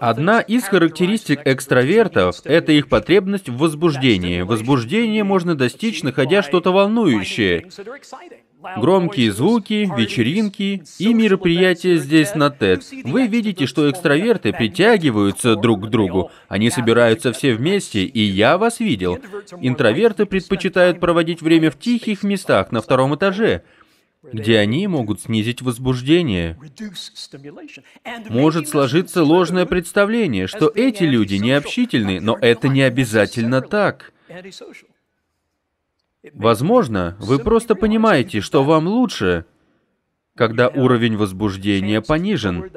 Одна из характеристик экстравертов – это их потребность в возбуждении. Возбуждение можно достичь, находя что-то волнующее. Громкие звуки, вечеринки и мероприятия здесь на TED. Вы видите, что экстраверты притягиваются друг к другу. Они собираются все вместе, и я вас видел. Интроверты предпочитают проводить время в тихих местах на втором этаже – где они могут снизить возбуждение. Может сложиться ложное представление, что эти люди необщительны, но это не обязательно так. Возможно, вы просто понимаете, что вам лучше, когда уровень возбуждения понижен.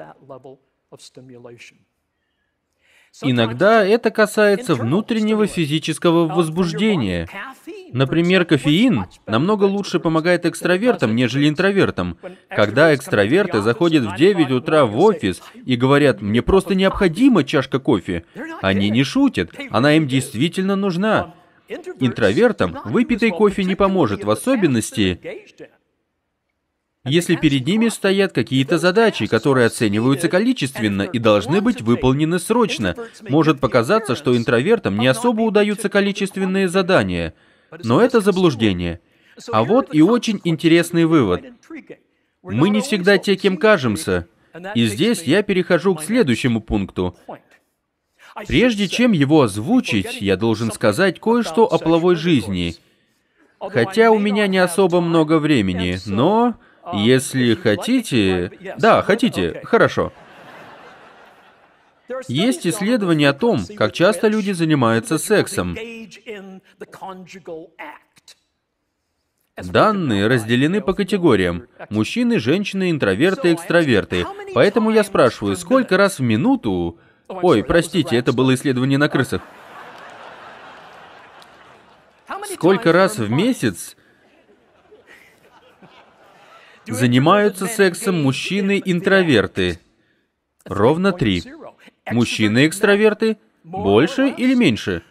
Иногда это касается внутреннего физического возбуждения. Например, кофеин намного лучше помогает экстравертам, нежели интровертам. Когда экстраверты заходят в 9 утра в офис и говорят, мне просто необходима чашка кофе, они не шутят, она им действительно нужна. Интровертам выпитый кофе не поможет, в особенности, если перед ними стоят какие-то задачи, которые оцениваются количественно и должны быть выполнены срочно. Может показаться, что интровертам не особо удаются количественные задания – но это заблуждение. А вот и очень интересный вывод. Мы не всегда те, кем кажемся. И здесь я перехожу к следующему пункту. Прежде чем его озвучить, я должен сказать кое-что о половой жизни. Хотя у меня не особо много времени, но... Если хотите... Да, хотите, хорошо. Есть исследования о том, как часто люди занимаются сексом. Данные разделены по категориям. Мужчины, женщины, интроверты, экстраверты. Поэтому я спрашиваю, сколько раз в минуту... Ой, простите, это было исследование на крысах. Сколько раз в месяц занимаются сексом мужчины-интроверты? Ровно три. Мужчины-экстраверты больше или меньше?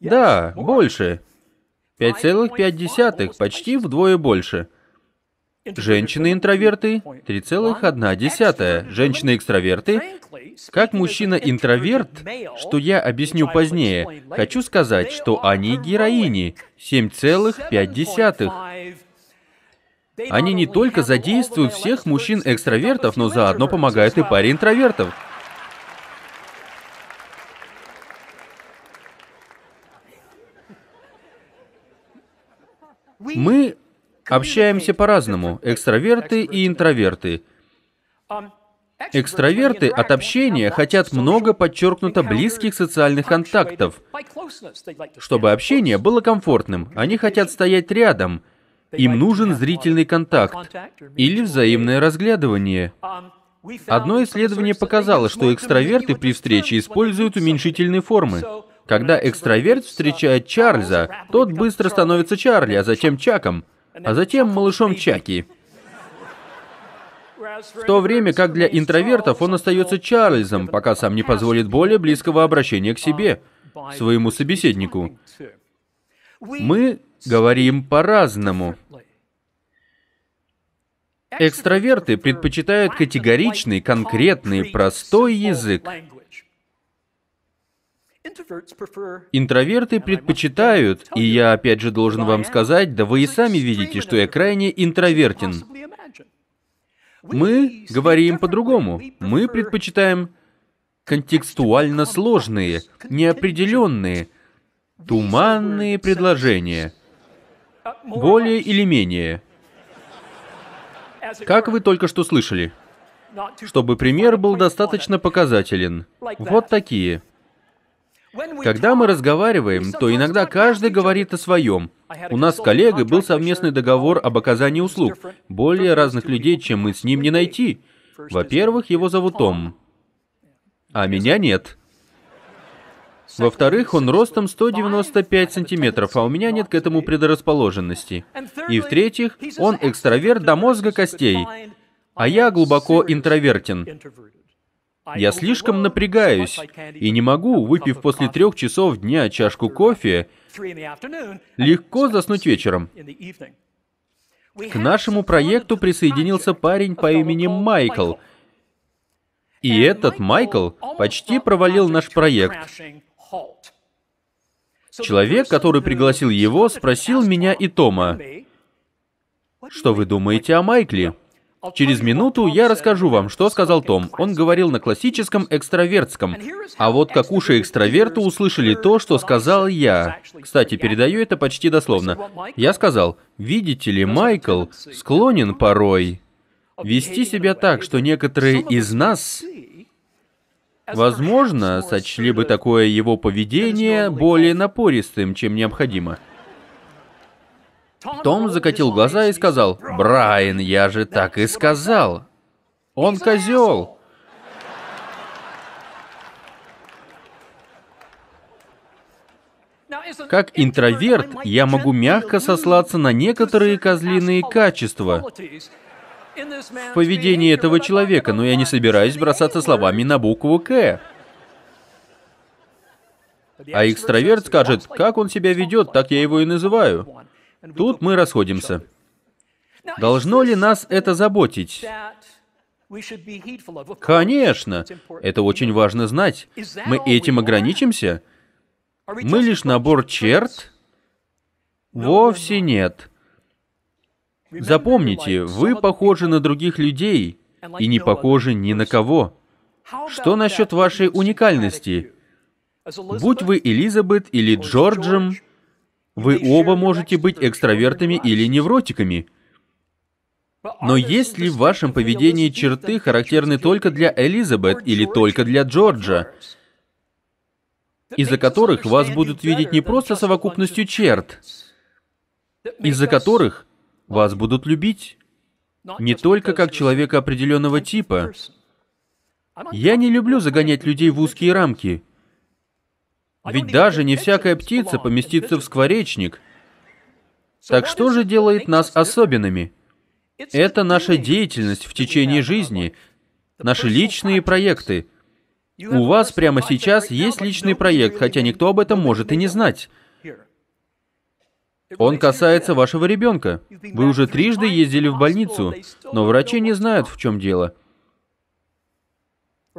Да, больше. 5,5, почти вдвое больше. Женщины-интроверты 3,1. Женщины-экстраверты. Как мужчина-интроверт, что я объясню позднее, хочу сказать, что они героини 7,5. Они не только задействуют всех мужчин-экстравертов, но заодно помогают и паре интровертов. Мы общаемся по-разному, экстраверты и интроверты. Um, экстраверты от общения хотят много подчеркнуто близких социальных контактов, чтобы общение было комфортным. Они хотят стоять рядом. Им нужен зрительный контакт или взаимное разглядывание. Um, Одно исследование показало, что экстраверты при встрече используют уменьшительные формы. Когда экстраверт встречает Чарльза, тот быстро становится Чарли, а затем Чаком, а затем малышом Чаки. В то время как для интровертов он остается Чарльзом, пока сам не позволит более близкого обращения к себе, своему собеседнику. Мы говорим по-разному. Экстраверты предпочитают категоричный, конкретный, простой язык. Интроверты предпочитают, и я опять же должен вам сказать, да вы и сами видите, что я крайне интровертен. Мы говорим по-другому. Мы предпочитаем контекстуально сложные, неопределенные, туманные предложения. Uh, Более или менее. Как вы только что слышали. Чтобы пример был достаточно показателен. Вот такие. Когда мы разговариваем, то иногда каждый говорит о своем. У нас с коллегой был совместный договор об оказании услуг. Более разных людей, чем мы с ним, не найти. Во-первых, его зовут Том, а меня нет. Во-вторых, он ростом 195 сантиметров, а у меня нет к этому предрасположенности. И в-третьих, он экстраверт до мозга костей, а я глубоко интровертен. Я слишком напрягаюсь и не могу, выпив после трех часов дня чашку кофе, легко заснуть вечером. К нашему проекту присоединился парень по имени Майкл. И этот Майкл почти провалил наш проект. Человек, который пригласил его, спросил меня и Тома, что вы думаете о Майкле? Через минуту я расскажу вам, что сказал Том. Он говорил на классическом экстравертском. А вот как уши экстраверта услышали то, что сказал я. Кстати, передаю это почти дословно. Я сказал, видите ли, Майкл склонен порой вести себя так, что некоторые из нас Возможно, сочли бы такое его поведение более напористым, чем необходимо. Том закатил глаза и сказал, «Брайан, я же так и сказал! Он козел!» Как интроверт, я могу мягко сослаться на некоторые козлиные качества в поведении этого человека, но я не собираюсь бросаться словами на букву «К». А экстраверт скажет, как он себя ведет, так я его и называю. Тут мы расходимся. Должно ли нас это заботить? Конечно, это очень важно знать. Мы этим ограничимся? Мы лишь набор черт? Вовсе нет. Запомните, вы похожи на других людей и не похожи ни на кого. Что насчет вашей уникальности? Будь вы Элизабет или Джорджем, вы оба можете быть экстравертами или невротиками. Но есть ли в вашем поведении черты, характерны только для Элизабет или только для Джорджа, из-за которых вас будут видеть не просто совокупностью черт, из-за которых вас будут любить не только как человека определенного типа. Я не люблю загонять людей в узкие рамки — ведь даже не всякая птица поместится в скворечник. Так что же делает нас особенными? Это наша деятельность в течение жизни, наши личные проекты. У вас прямо сейчас есть личный проект, хотя никто об этом может и не знать. Он касается вашего ребенка. Вы уже трижды ездили в больницу, но врачи не знают, в чем дело.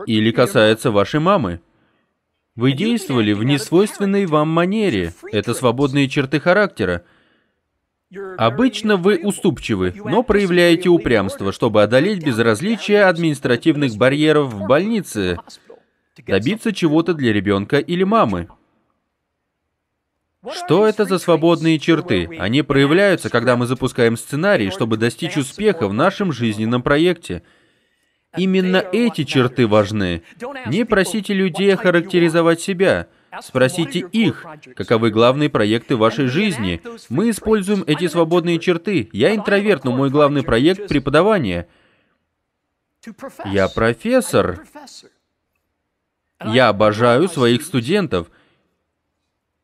Или касается вашей мамы. Вы действовали в несвойственной вам манере. Это свободные черты характера. Обычно вы уступчивы, но проявляете упрямство, чтобы одолеть безразличие административных барьеров в больнице, добиться чего-то для ребенка или мамы. Что это за свободные черты? Они проявляются, когда мы запускаем сценарий, чтобы достичь успеха в нашем жизненном проекте – Именно эти черты важны. Не просите людей характеризовать себя. Спросите их, каковы главные проекты вашей жизни. Мы используем эти свободные черты. Я интроверт, но мой главный проект — преподавание. Я профессор. Я обожаю своих студентов.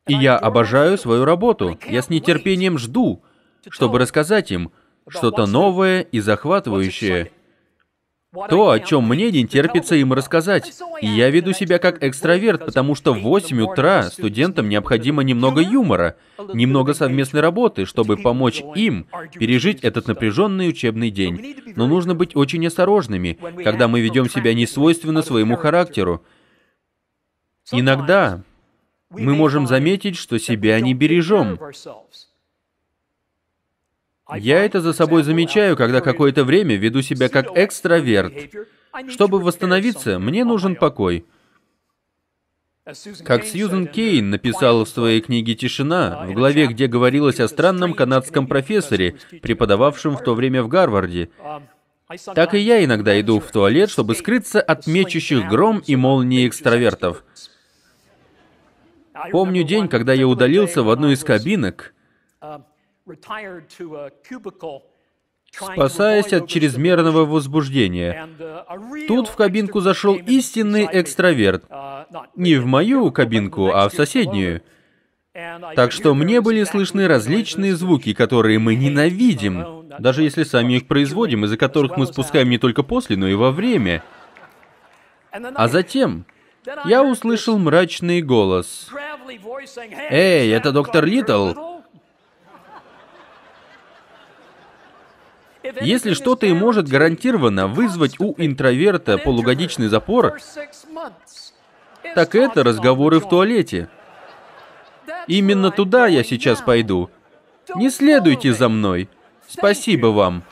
И я обожаю свою работу. Я с нетерпением жду, чтобы рассказать им что-то новое и захватывающее. То, о чем мне не терпится им рассказать. И я веду себя как экстраверт, потому что в 8 утра студентам необходимо немного юмора, немного совместной работы, чтобы помочь им пережить этот напряженный учебный день. Но нужно быть очень осторожными, когда мы ведем себя не свойственно своему характеру. Иногда мы можем заметить, что себя не бережем. Я это за собой замечаю, когда какое-то время веду себя как экстраверт. Чтобы восстановиться, мне нужен покой. Как Сьюзен Кейн написала в своей книге «Тишина», в главе, где говорилось о странном канадском профессоре, преподававшем в то время в Гарварде, так и я иногда иду в туалет, чтобы скрыться от мечущих гром и молнии экстравертов. Помню день, когда я удалился в одну из кабинок, спасаясь от чрезмерного возбуждения. Uh, Тут в кабинку зашел истинный экстраверт. Uh, не в мою кабинку, а в соседнюю. Так что мне были слышны различные звуки, которые мы ненавидим, даже если сами их производим, из-за которых мы спускаем не только после, но и во время. А затем я услышал мрачный голос. «Эй, это доктор Литл! Если что-то и может гарантированно вызвать у интроверта полугодичный запор, так это разговоры в туалете. Именно туда я сейчас пойду. Не следуйте за мной. Спасибо вам.